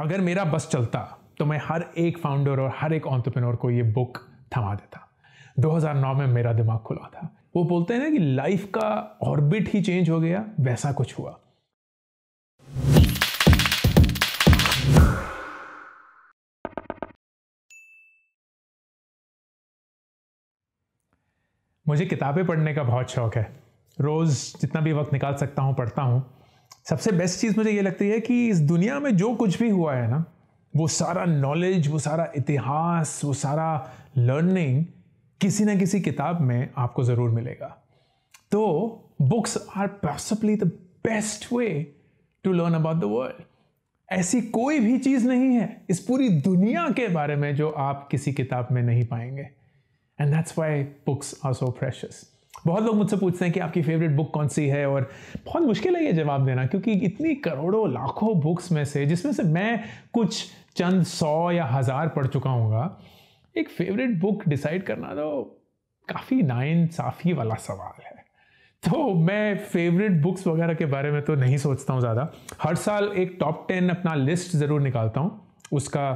अगर मेरा बस चलता तो मैं हर एक फाउंडर और हर एक ऑन्टरप्रेनोर को ये बुक थमा देता 2009 में मेरा दिमाग खुला था वो बोलते हैं ना कि लाइफ का ऑर्बिट ही चेंज हो गया वैसा कुछ हुआ मुझे किताबें पढ़ने का बहुत शौक है रोज़ जितना भी वक्त निकाल सकता हूं पढ़ता हूं सबसे बेस्ट चीज़ मुझे ये लगती है कि इस दुनिया में जो कुछ भी हुआ है ना वो सारा नॉलेज वो सारा इतिहास वो सारा लर्निंग किसी ना किसी किताब में आपको ज़रूर मिलेगा तो books are possibly the best way to learn about the world ऐसी कोई भी चीज़ नहीं है इस पूरी दुनिया के बारे में जो आप किसी किताब में नहीं पाएंगे and that's why books are so precious बहुत लोग मुझसे पूछते हैं कि आपकी फेवरेट बुक कौन सी है और बहुत मुश्किल है ये जवाब देना क्योंकि इतनी करोड़ों लाखों बुक्स में से जिसमें से मैं कुछ चंद सौ या हज़ार पढ़ चुका हूँ एक फेवरेट बुक डिसाइड करना तो काफ़ी नाइंसाफ़ी वाला सवाल है तो मैं फेवरेट बुक्स वगैरह के बारे में तो नहीं सोचता हूँ ज़्यादा हर साल एक टॉप टेन अपना लिस्ट ज़रूर निकालता हूँ उसका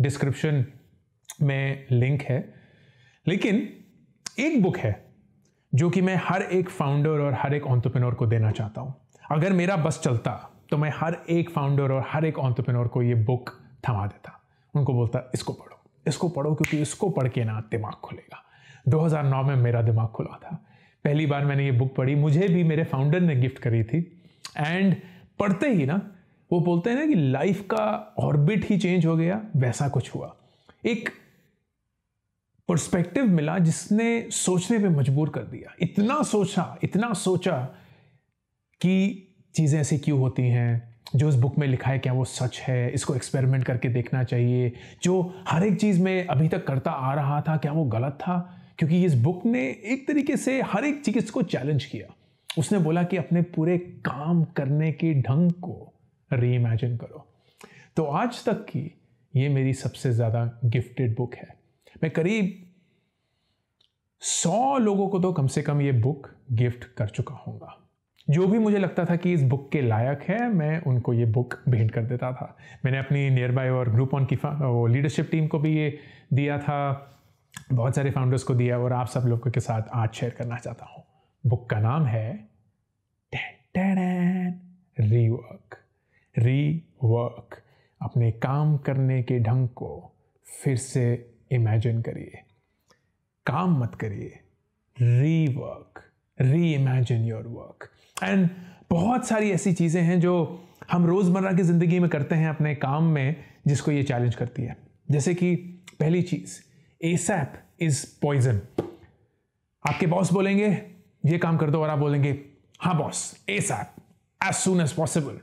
डिस्क्रिप्शन में लिंक है लेकिन एक बुक है जो कि मैं हर एक फाउंडर और हर एक ऑन्टरप्रेनोर को देना चाहता हूँ अगर मेरा बस चलता तो मैं हर एक फाउंडर और हर एक ऑन्टरप्रेनोर को ये बुक थमा देता उनको बोलता इसको पढ़ो इसको पढ़ो क्योंकि इसको पढ़ के ना दिमाग खुलेगा 2009 में मेरा दिमाग खुला था पहली बार मैंने ये बुक पढ़ी मुझे भी मेरे फाउंडर ने गिफ्ट करी थी एंड पढ़ते ही ना वो बोलते हैं ना कि लाइफ का ऑर्बिट ही चेंज हो गया वैसा कुछ हुआ एक पर्सपेक्टिव मिला जिसने सोचने पे मजबूर कर दिया इतना सोचा इतना सोचा कि चीज़ें ऐसी क्यों होती हैं जो इस बुक में लिखा है क्या वो सच है इसको एक्सपेरिमेंट करके देखना चाहिए जो हर एक चीज़ में अभी तक करता आ रहा था क्या वो गलत था क्योंकि इस बुक ने एक तरीके से हर एक चीज़ को चैलेंज किया उसने बोला कि अपने पूरे काम करने के ढंग को रीइमेजिन करो तो आज तक की ये मेरी सबसे ज़्यादा गिफ्टेड बुक है मैं करीब सौ लोगों को तो कम से कम ये बुक गिफ्ट कर चुका होगा जो भी मुझे लगता था कि इस बुक के लायक है मैं उनको ये बुक भेंट कर देता था मैंने अपनी नियर बाय और ग्रुप ऑन की वो लीडरशिप टीम को भी ये दिया था बहुत सारे फाउंडर्स को दिया और आप सब लोगों के साथ आज शेयर करना चाहता हूँ बुक का नाम है रीवर्क रीवर्क अपने काम करने के ढंग को फिर से इमेजिन करिए काम मत करिए रीवर्क री इमेजिन योर वर्क एंड बहुत सारी ऐसी चीज़ें हैं जो हम रोज़मर्रा की ज़िंदगी में करते हैं अपने काम में जिसको ये चैलेंज करती है जैसे कि पहली चीज़ एसैप इज़ पॉइजन आपके बॉस बोलेंगे ये काम कर दो और आप बोलेंगे हाँ boss ASAP as soon as possible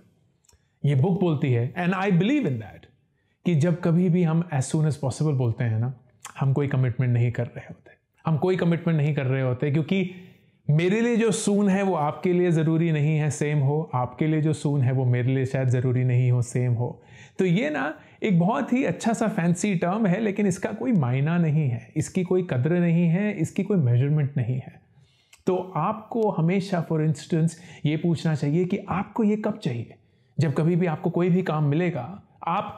ये बुक बोलती है and I believe in that कि जब कभी भी हम एज सुन एज पॉसिबल बोलते हैं ना हम कोई कमिटमेंट नहीं कर रहे होते हम कोई कमिटमेंट नहीं कर रहे होते क्योंकि मेरे लिए जो सून है वो आपके लिए ज़रूरी नहीं है सेम हो आपके लिए जो सून है वो मेरे लिए शायद ज़रूरी नहीं हो सेम हो तो ये ना एक बहुत ही अच्छा सा फैंसी टर्म है लेकिन इसका कोई मायना नहीं है इसकी कोई कदर नहीं है इसकी कोई मेजरमेंट नहीं है तो आपको हमेशा फॉर इंस्टेंस ये पूछना चाहिए कि आपको ये कब चाहिए जब कभी भी आपको कोई भी काम मिलेगा आप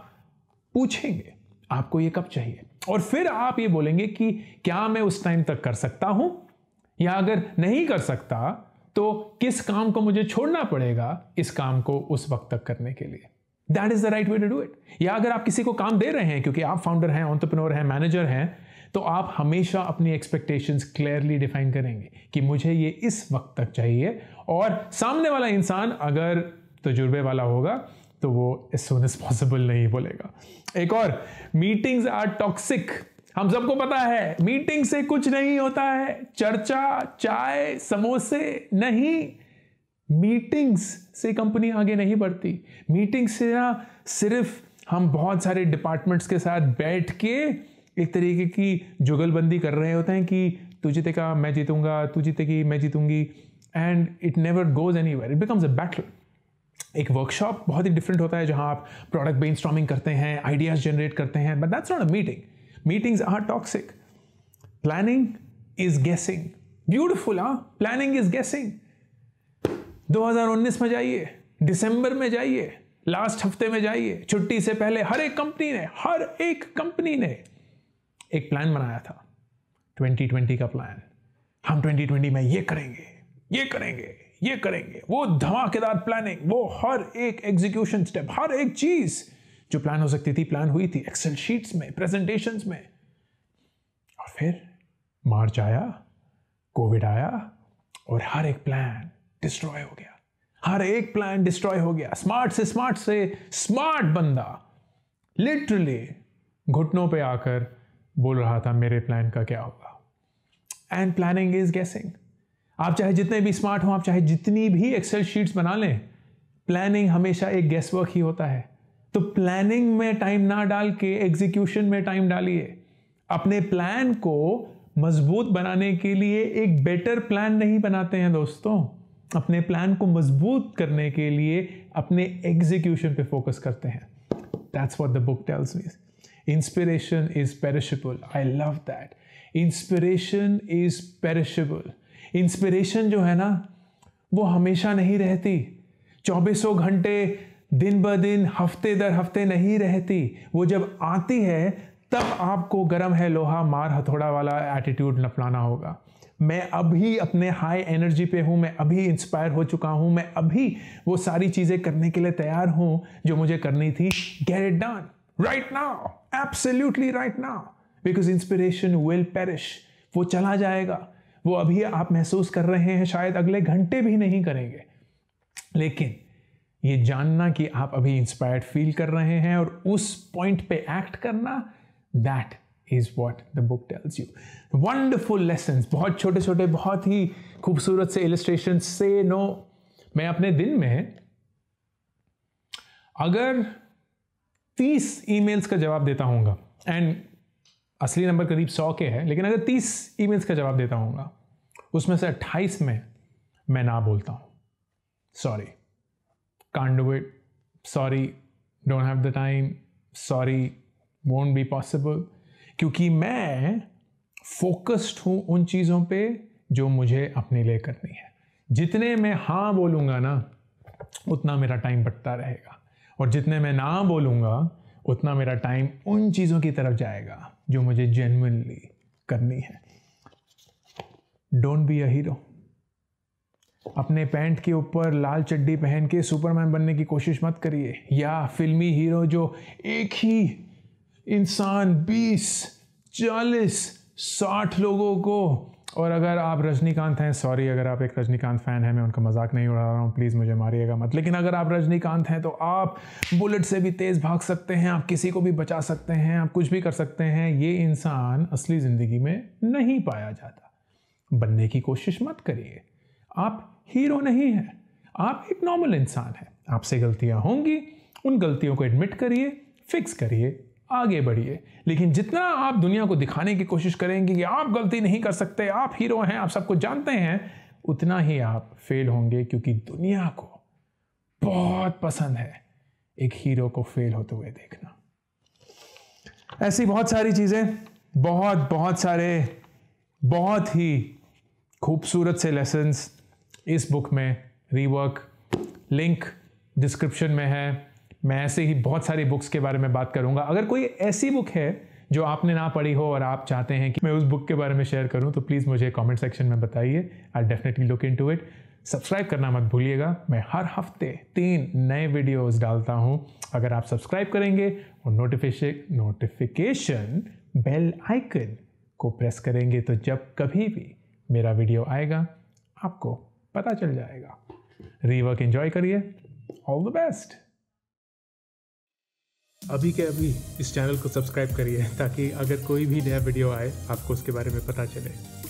पूछेंगे आपको ये कब चाहिए और फिर आप ये बोलेंगे कि क्या मैं उस टाइम तक कर सकता हूं या अगर नहीं कर सकता तो किस काम को मुझे छोड़ना पड़ेगा इस काम को उस वक्त तक करने के लिए that is the right way to do it या अगर आप किसी को काम दे रहे हैं क्योंकि आप फाउंडर हैं ऑन्टरप्रनोर हैं मैनेजर हैं तो आप हमेशा अपनी एक्सपेक्टेशंस क्लियरली डिफाइन करेंगे कि मुझे ये इस वक्त तक चाहिए और सामने वाला इंसान अगर तजुर्बे वाला होगा तो वो एज सुन एज पॉसिबल नहीं बोलेगा एक और मीटिंग्स आर टॉक्सिक हम सबको पता है मीटिंग से कुछ नहीं होता है चर्चा चाय समोसे नहीं मीटिंग्स से कंपनी आगे नहीं बढ़ती मीटिंग से ना सिर्फ हम बहुत सारे डिपार्टमेंट्स के साथ बैठ के एक तरीके की जुगलबंदी कर रहे होते हैं कि तू जीतेगा मैं जीतूंगा तू जीतेगी मैं जीतूंगी and it never goes anywhere it becomes a battle एक वर्कशॉप बहुत ही डिफरेंट होता है जहाँ आप प्रोडक्ट बेन करते हैं आइडियाज़ जनरेट करते हैं but that's not a meeting meetings are toxic planning is guessing beautiful हाँ प्लानिंग इज गेसिंग 2019 में जाइए दिसंबर में जाइए लास्ट हफ्ते में जाइए छुट्टी से पहले हर एक कंपनी ने हर एक कंपनी ने एक प्लान बनाया था 2020 का प्लान हम 2020 में ये करेंगे ये करेंगे ये करेंगे वो धमाकेदार प्लानिंग वो हर एक एग्जीक्यूशन स्टेप हर एक चीज जो प्लान हो सकती थी प्लान हुई थी एक्सेल शीट्स में प्रेजेंटेशन में और फिर मार्च आया कोविड आया और हर एक प्लान डिस्ट्रॉय हो गया हर एक प्लान डिस्ट्रॉय हो गया स्मार्ट से स्मार्ट से स्मार्ट बंदा लिटरली घुटनों पे आकर बोल रहा था मेरे प्लान का क्या होगा एंड प्लानिंग इज गेसिंग आप चाहे जितने भी स्मार्ट हो आप चाहे जितनी भी एक्सेल शीट्स बना लें प्लानिंग हमेशा एक गेस वर्क ही होता है तो प्लानिंग में टाइम ना डाल के एग्जीक्यूशन में टाइम डालिए अपने प्लान को मजबूत बनाने के लिए एक बेटर प्लान नहीं बनाते हैं दोस्तों अपने प्लान को मजबूत करने के लिए अपने एग्जीक्यूशन पे फोकस करते हैं that's what the book tells me inspiration is perishable I love that inspiration is perishable inspiration जो है ना वो हमेशा नहीं रहती चौबीसों घंटे दिन ब दिन हफ्ते दर हफ्ते नहीं रहती वो जब आती है तब आपको गर्म है लोहा मार हथौड़ा वाला एटीट्यूड नपलाना होगा मैं अभी अपने हाई एनर्जी पे हूँ मैं अभी इंस्पायर हो चुका हूँ मैं अभी वो सारी चीज़ें करने के लिए तैयार हूँ जो मुझे करनी थी get it done right now absolutely right now because inspiration will perish वो चला जाएगा वो अभी आप महसूस कर रहे हैं शायद अगले घंटे भी नहीं करेंगे लेकिन ये जानना कि आप अभी इंस्पायर्ड फील कर रहे हैं और उस पॉइंट पे एक्ट करना that is what the book tells you wonderful lesson बहुत छोटे छोटे बहुत ही खूबसूरत से इलिस्ट्रेशन से नो मैं अपने दिन में अगर 30 ईमेल्स का जवाब देता हूँगा एंड असली नंबर करीब सौ के हैं लेकिन अगर तीस ई का जवाब देता हूँ उसमें से अट्ठाईस में मैं ना बोलता हूँ sorry can't do it sorry don't have the time sorry won't be possible क्योंकि मैं फोकस्ड हूँ उन चीज़ों पे जो मुझे अपने लिए करनी है जितने मैं हाँ बोलूँगा ना उतना मेरा टाइम बढ़ता रहेगा और जितने मैं ना बोलूँगा उतना मेरा टाइम उन चीज़ों की तरफ जाएगा जो मुझे जेनुनली करनी है डोंट बी अ हीरो अपने पैंट के ऊपर लाल चड्डी पहन के सुपरमैन बनने की कोशिश मत करिए या फिल्मी हीरो जो एक ही इंसान बीस चालीस साठ लोगों को और अगर आप रजनीकांत हैं सॉरी अगर आप एक रजनीकांत फ़ैन हैं मैं उनका मजाक नहीं उड़ा रहा हूँ प्लीज़ मुझे मारिएगा मत लेकिन अगर आप रजनीकांत हैं तो आप बुलेट से भी तेज़ भाग सकते हैं आप किसी को भी बचा सकते हैं आप कुछ भी कर सकते हैं ये इंसान असली ज़िंदगी में नहीं पाया जाता बनने की कोशिश मत करिए आप हीरो नहीं हैं आप एक नॉर्मल इंसान हैं आपसे गलतियाँ होंगी उन गलतियों को एडमिट करिए फिक्स करिए आगे बढ़िए लेकिन जितना आप दुनिया को दिखाने की कोशिश करेंगे कि आप गलती नहीं कर सकते आप हीरो हैं आप सबको जानते हैं उतना ही आप फेल होंगे क्योंकि दुनिया को बहुत पसंद है एक हीरो को फेल होते हुए देखना ऐसी बहुत सारी चीज़ें बहुत बहुत सारे बहुत ही खूबसूरत से लेसन्स इस बुक में रीवर्क लिंक डिस्क्रिप्शन में है मैं ऐसे ही बहुत सारी बुक्स के बारे में बात करूंगा अगर कोई ऐसी बुक है जो आपने ना पढ़ी हो और आप चाहते हैं कि मैं उस बुक के बारे में शेयर करूं तो प्लीज़ मुझे कमेंट सेक्शन में बताइए I definitely look into it subscribe करना मत भूलिएगा मैं हर हफ्ते तीन नए वीडियोस डालता हूं अगर आप सब्सक्राइब करेंगे और नोटिफिकेशन नोटिफिकेशन बेल आइकन को प्रेस करेंगे तो जब कभी भी मेरा वीडियो आएगा आपको पता चल जाएगा रीवर्क एंजॉय करिए ऑल द बेस्ट अभी के अभी इस चैनल को सब्सक्राइब करिए ताकि अगर कोई भी नया वीडियो आए आपको उसके बारे में पता चले